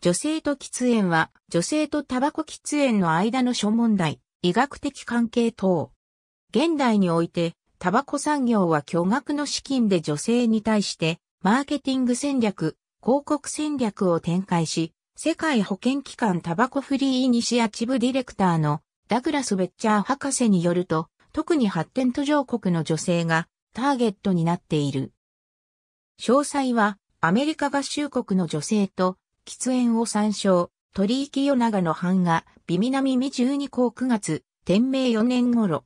女性と喫煙は、女性とタバコ喫煙の間の諸問題、医学的関係等。現代において、タバコ産業は巨額の資金で女性に対して、マーケティング戦略、広告戦略を展開し、世界保健機関タバコフリーイニシアチブディレクターのダグラス・ベッチャー博士によると、特に発展途上国の女性がターゲットになっている。詳細は、アメリカ合衆国の女性と喫煙を参照、鳥池夜長の版画、美南美十二項九月、天明四年頃。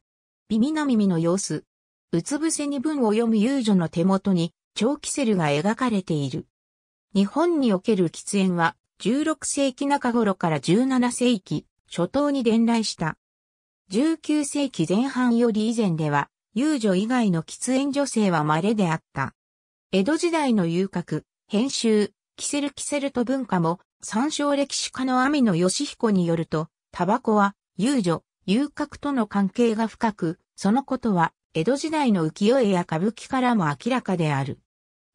美南美の様子。うつ伏せに文を読む遊女の手元に、長キセルが描かれている。日本における喫煙は、16世紀中頃から17世紀初頭に伝来した。19世紀前半より以前では、遊女以外の喫煙女性は稀であった。江戸時代の遊郭、編集、キセルキセルと文化も、参照歴史家の網野義彦によると、タバコは、遊女、遊郭との関係が深く、そのことは、江戸時代の浮世絵や歌舞伎からも明らかである。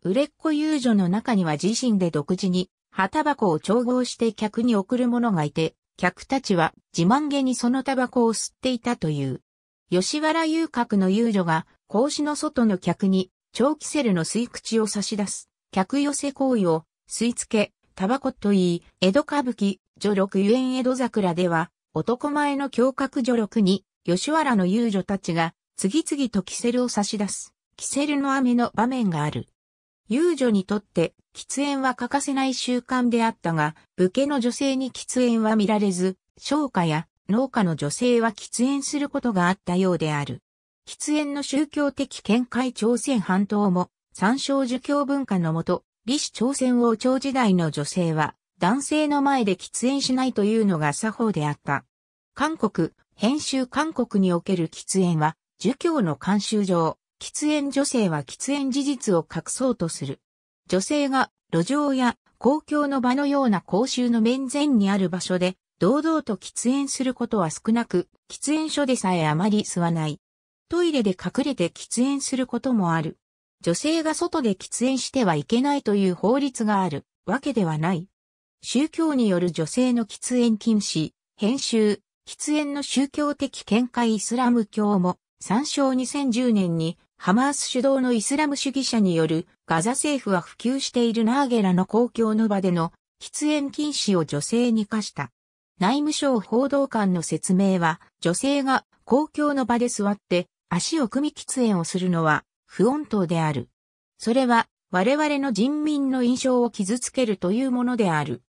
売れっ子遊女の中には自身で独自に、歯タバコを調合して客に送る者がいて、客たちは自慢げにそのタバコを吸っていたという。吉原遊郭の遊女が、格子の外の客に、長期セルの吸い口を差し出す、客寄せ行為を吸い付け、タバコといい、江戸歌舞伎、女録ゆえん江戸桜では、男前の胸郭女録に、吉原の遊女たちが、次々とキセルを差し出す、キセルの雨の場面がある。遊女にとって、喫煙は欠かせない習慣であったが、武家の女性に喫煙は見られず、商家や農家の女性は喫煙することがあったようである。喫煙の宗教的見解朝鮮半島も、参照儒教文化のもと、李氏朝鮮王朝時代の女性は、男性の前で喫煙しないというのが作法であった。韓国、編集韓国における喫煙は、儒教の慣習上、喫煙女性は喫煙事実を隠そうとする。女性が路上や公共の場のような公衆の面前にある場所で、堂々と喫煙することは少なく、喫煙所でさえあまり吸わない。トイレで隠れて喫煙することもある。女性が外で喫煙してはいけないという法律があるわけではない。宗教による女性の喫煙禁止、編集、喫煙の宗教的見解イスラム教も、参照2010年にハマース主導のイスラム主義者によるガザ政府は普及しているナーゲラの公共の場での喫煙禁止を女性に課した。内務省報道官の説明は、女性が公共の場で座って足を組み喫煙をするのは不穏当である。それは我々の人民の印象を傷つけるというものである。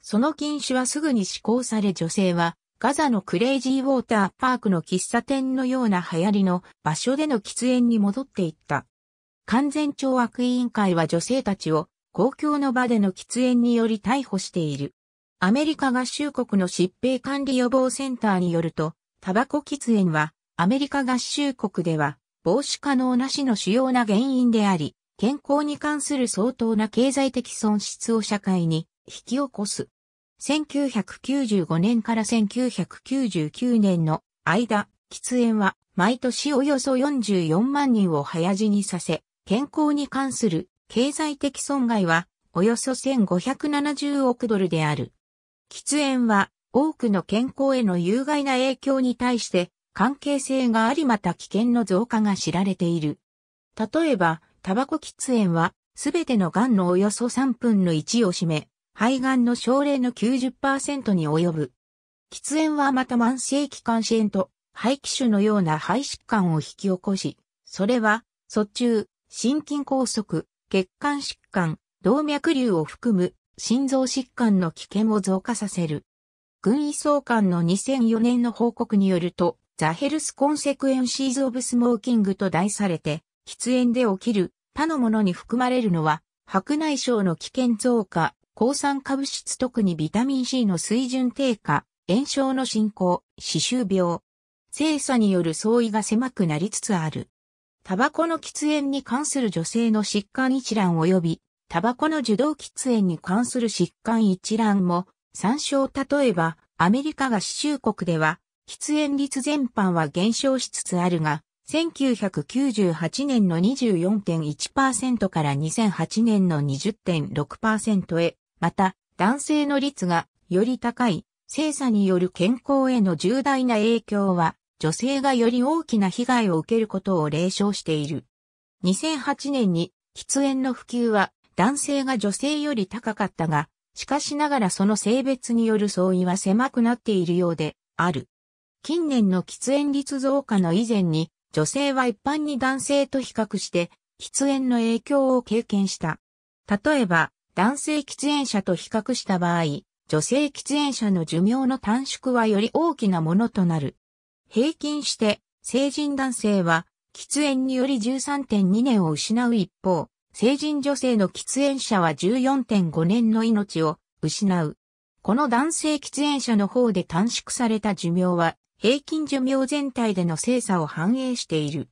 その禁止はすぐに施行され女性はガザのクレイジーウォーターパークの喫茶店のような流行りの場所での喫煙に戻っていった。完全懲悪委員会は女性たちを公共の場での喫煙により逮捕している。アメリカ合衆国の疾病管理予防センターによると、タバコ喫煙はアメリカ合衆国では防止可能なしの主要な原因であり、健康に関する相当な経済的損失を社会に引き起こす。1995年から1999年の間、喫煙は毎年およそ44万人を早死にさせ、健康に関する経済的損害はおよそ1570億ドルである。喫煙は多くの健康への有害な影響に対して関係性がありまた危険の増加が知られている。例えば、タバコ喫煙は、すべての癌のおよそ3分の1を占め、肺がんの症例の90%に及ぶ。喫煙はまた慢性期間支炎と肺気腫のような肺疾患を引き起こし、それは、卒中、心筋梗塞、血管疾患、動脈瘤を含む心臓疾患の危険を増加させる。軍医総監の2004年の報告によると、ザ・ヘルス・コンセクエンシーズ・オブ・スモーキングと題されて、喫煙で起きる他のものに含まれるのは、白内障の危険増加、抗酸化物質特にビタミン C の水準低下、炎症の進行、歯周病、精査による相違が狭くなりつつある。タバコの喫煙に関する女性の疾患一覧及び、タバコの受動喫煙に関する疾患一覧も、参照例えば、アメリカが合衆国では、喫煙率全般は減少しつつあるが、1998年の24.1%から2008年の20.6%へ、また、男性の率がより高い、性差による健康への重大な影響は、女性がより大きな被害を受けることを冷承している。2008年に喫煙の普及は男性が女性より高かったが、しかしながらその性別による相違は狭くなっているようである。近年の喫煙率増加の以前に、女性は一般に男性と比較して、喫煙の影響を経験した。例えば、男性喫煙者と比較した場合、女性喫煙者の寿命の短縮はより大きなものとなる。平均して、成人男性は、喫煙により13.2年を失う一方、成人女性の喫煙者は14.5年の命を失う。この男性喫煙者の方で短縮された寿命は平均寿命全体での精査を反映している。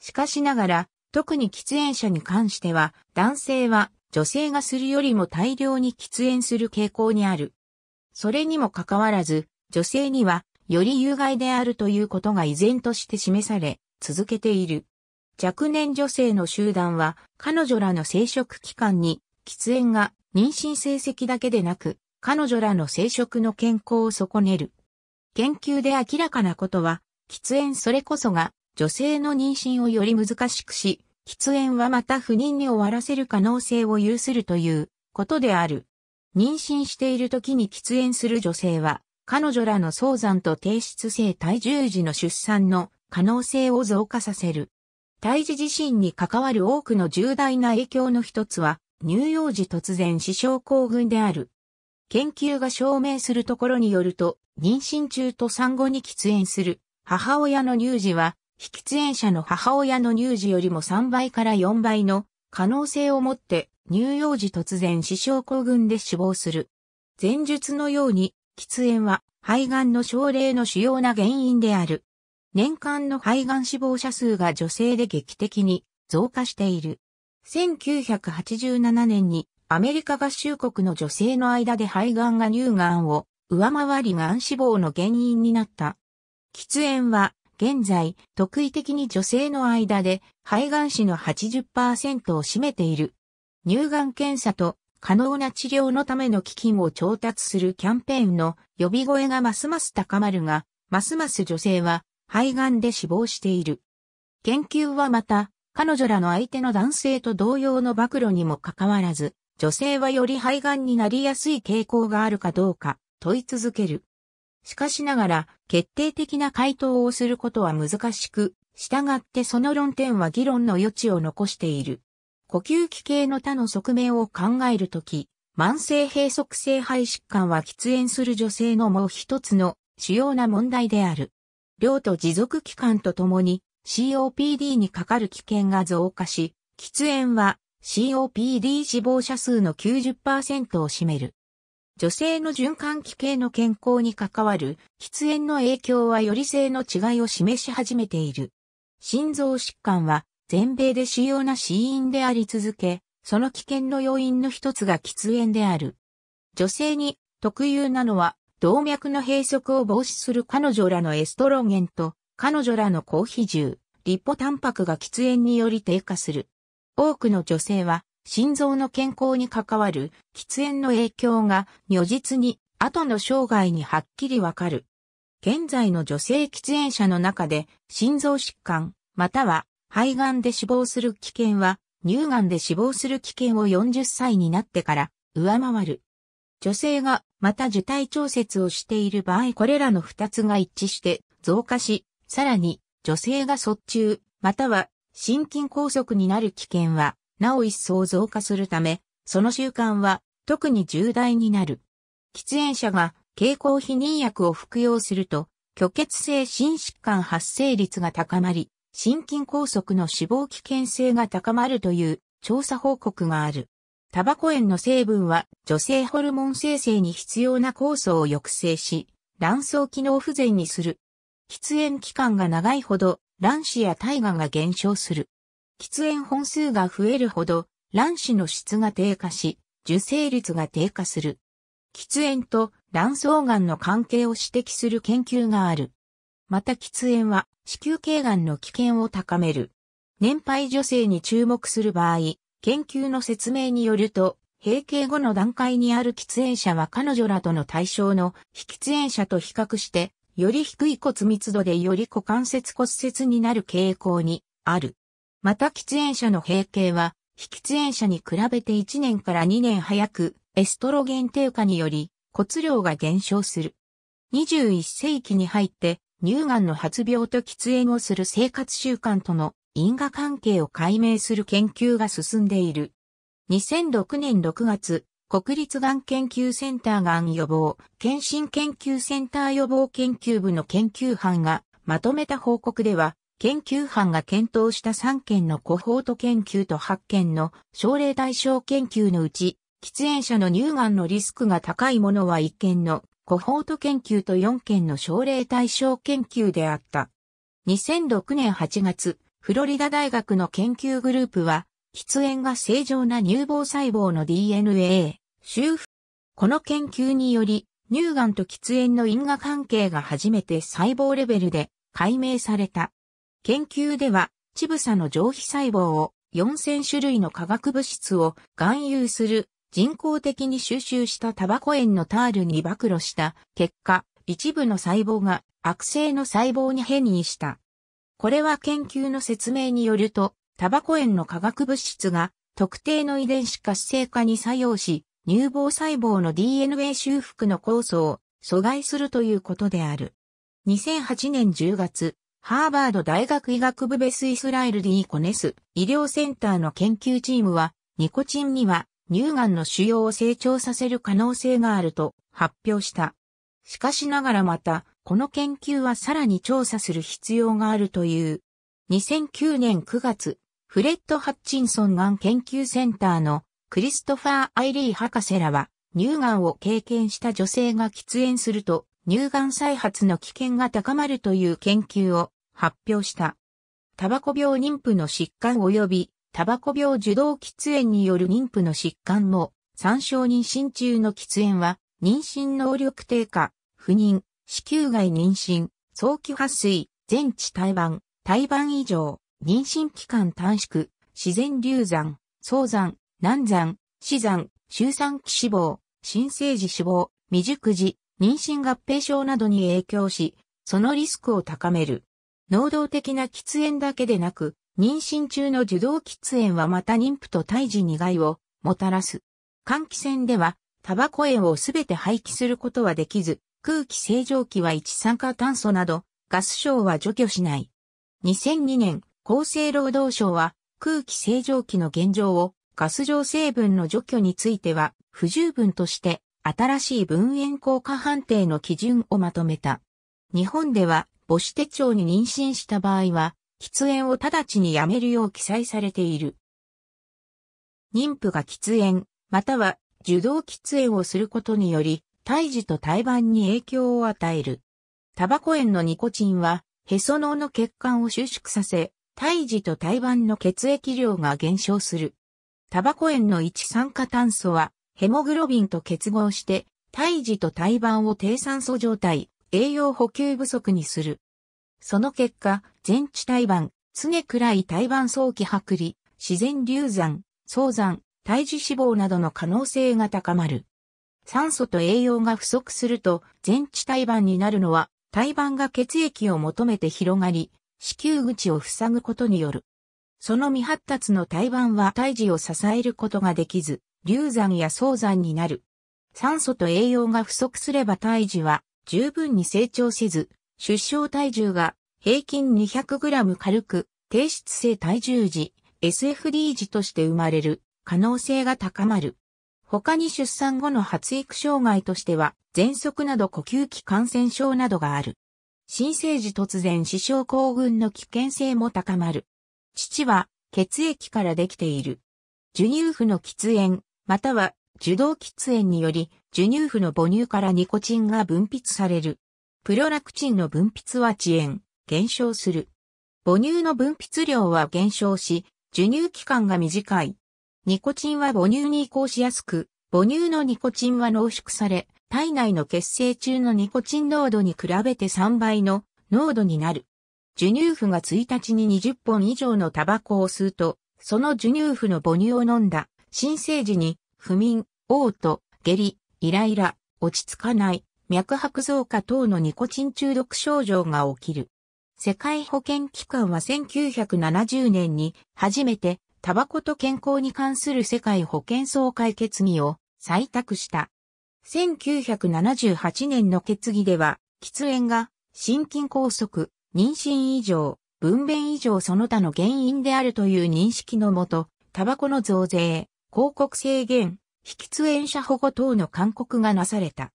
しかしながら、特に喫煙者に関しては、男性は女性がするよりも大量に喫煙する傾向にある。それにもかかわらず、女性にはより有害であるということが依然として示され、続けている。若年女性の集団は、彼女らの生殖期間に、喫煙が妊娠成績だけでなく、彼女らの生殖の健康を損ねる。研究で明らかなことは、喫煙それこそが女性の妊娠をより難しくし、喫煙はまた不妊に終わらせる可能性を有するということである。妊娠している時に喫煙する女性は、彼女らの早産と低出性体重時の出産の可能性を増加させる。胎児自身に関わる多くの重大な影響の一つは、乳幼児突然死傷行群である。研究が証明するところによると、妊娠中と産後に喫煙する母親の乳児は、非喫煙者の母親の乳児よりも3倍から4倍の可能性を持って乳幼児突然死症候群で死亡する。前述のように、喫煙は肺がんの症例の主要な原因である。年間の肺がん死亡者数が女性で劇的に増加している。1987年にアメリカ合衆国の女性の間で肺がんが乳がんを上回りがん死亡の原因になった。喫煙は現在特異的に女性の間で肺がん死の80%を占めている。乳がん検査と可能な治療のための基金を調達するキャンペーンの呼び声がますます高まるが、ますます女性は肺がんで死亡している。研究はまた、彼女らの相手の男性と同様の暴露にもかかわらず、女性はより肺がんになりやすい傾向があるかどうか問い続ける。しかしながら、決定的な回答をすることは難しく、従ってその論点は議論の余地を残している。呼吸器系の他の側面を考えるとき、慢性閉塞性肺疾患は喫煙する女性のもう一つの主要な問題である。量と持続期間とともに COPD にかかる危険が増加し、喫煙は COPD 死亡者数の90%を占める。女性の循環器系の健康に関わる喫煙の影響はより性の違いを示し始めている。心臓疾患は全米で主要な死因であり続け、その危険の要因の一つが喫煙である。女性に特有なのは動脈の閉塞を防止する彼女らのエストロゲンと彼女らの高比重、リポタンパクが喫煙により低下する。多くの女性は心臓の健康に関わる喫煙の影響が如実に後の生涯にはっきりわかる。現在の女性喫煙者の中で心臓疾患または肺がんで死亡する危険は乳がんで死亡する危険を40歳になってから上回る。女性がまた受胎調節をしている場合これらの2つが一致して増加し、さらに女性が卒中または心筋梗塞になる危険は、なお一層増加するため、その習慣は特に重大になる。喫煙者が経口避妊薬を服用すると、虚血性心疾患発生率が高まり、心筋梗塞の死亡危険性が高まるという調査報告がある。タバコ炎の成分は女性ホルモン生成に必要な酵素を抑制し、卵巣機能不全にする。喫煙期間が長いほど卵子や大河が減少する。喫煙本数が増えるほど、卵子の質が低下し、受精率が低下する。喫煙と卵巣がんの関係を指摘する研究がある。また喫煙は子宮頸がんの危険を高める。年配女性に注目する場合、研究の説明によると、閉経後の段階にある喫煙者は彼女らとの対象の非喫煙者と比較してより低い骨密度でより股関節骨折になる傾向にある。また喫煙者の閉経は、非喫煙者に比べて1年から2年早く、エストロゲン低下により骨量が減少する。21世紀に入って乳がんの発病と喫煙をする生活習慣との因果関係を解明する研究が進んでいる。2006年6月、国立がん研究センターがん予防、検診研究センター予防研究部の研究班がまとめた報告では、研究班が検討した3件のコホート研究と8件の症例対象研究のうち、喫煙者の乳がんのリスクが高いものは1件のコホート研究と4件の症例対象研究であった。2006年8月、フロリダ大学の研究グループは、喫煙が正常な乳房細胞の DNA、修復。この研究により、乳がんと喫煙の因果関係が初めて細胞レベルで解明された。研究では、チブサの上皮細胞を4000種類の化学物質を含有する人工的に収集したタバコ塩のタールに暴露した結果、一部の細胞が悪性の細胞に変異した。これは研究の説明によると、タバコ炎の化学物質が特定の遺伝子活性化に作用し、乳房細胞の DNA 修復の酵素を阻害するということである。2008年10月、ハーバード大学医学部ベスイスラエルデーコネス医療センターの研究チームは、ニコチンには乳がんの腫瘍を成長させる可能性があると発表した。しかしながらまた、この研究はさらに調査する必要があるという。2009年9月、フレッド・ハッチンソンがん研究センターのクリストファー・アイリー博士らは、乳がんを経験した女性が喫煙すると、乳がん再発の危険が高まるという研究を発表した。タバコ病妊婦の疾患及び、タバコ病受動喫煙による妊婦の疾患も、参照妊娠中の喫煙は、妊娠能力低下、不妊、子宮外妊娠、早期発水、全治胎盤、胎盤異常、妊娠期間短縮、自然流産、早産、難産、死産、周産期死亡、新生児死亡、未熟児、妊娠合併症などに影響し、そのリスクを高める。能動的な喫煙だけでなく、妊娠中の受動喫煙はまた妊婦と胎児に害をもたらす。換気扇では、タバコ煙をすべて廃棄することはできず、空気清浄機は一酸化炭素など、ガス症は除去しない。2002年、厚生労働省は空気清浄機の現状をガス状成分の除去については不十分として新しい分煙効果判定の基準をまとめた。日本では母子手帳に妊娠した場合は喫煙を直ちにやめるよう記載されている。妊婦が喫煙、または受動喫煙をすることにより、胎児と胎盤に影響を与える。タバコ煙のニコチンは、へその緒の血管を収縮させ、胎児と胎盤の血液量が減少する。タバコ塩の一酸化炭素は、ヘモグロビンと結合して、胎児と胎盤を低酸素状態、栄養補給不足にする。その結果、全地胎盤、常暗い胎盤早期剥離、自然流産、早産、胎児死亡などの可能性が高まる。酸素と栄養が不足すると、全地胎盤になるのは、胎盤が血液を求めて広がり、子宮口を塞ぐことによる。その未発達の胎盤は胎児を支えることができず、流産や早産になる。酸素と栄養が不足すれば胎児は十分に成長せず、出生体重が平均 200g 軽く、低質性体重児、SFD 児として生まれる可能性が高まる。他に出産後の発育障害としては、喘息など呼吸器感染症などがある。新生児突然死傷行群の危険性も高まる。父は血液からできている。授乳婦の喫煙、または受動喫煙により、授乳婦の母乳からニコチンが分泌される。プロラクチンの分泌は遅延、減少する。母乳の分泌量は減少し、授乳期間が短い。ニコチンは母乳に移行しやすく、母乳のニコチンは濃縮され、体内の血清中のニコチン濃度に比べて3倍の濃度になる。授乳婦が1日に20本以上のタバコを吸うと、その授乳婦の母乳を飲んだ新生児に不眠、嘔吐、下痢、イライラ、落ち着かない、脈拍増加等のニコチン中毒症状が起きる。世界保健機関は1970年に初めてタバコと健康に関する世界保健総会決議を採択した。1978年の決議では、喫煙が、心筋梗塞、妊娠異常、分娩異常その他の原因であるという認識のもと、タバコの増税、広告制限、非喫煙者保護等の勧告がなされた。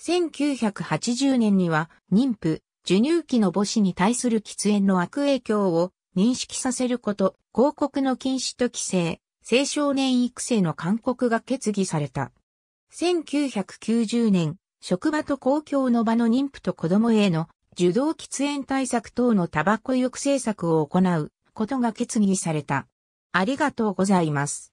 1980年には、妊婦、授乳期の母子に対する喫煙の悪影響を認識させること、広告の禁止と規制、青少年育成の勧告が決議された。1990年、職場と公共の場の妊婦と子供への受動喫煙対策等のタバコ抑制策を行うことが決議された。ありがとうございます。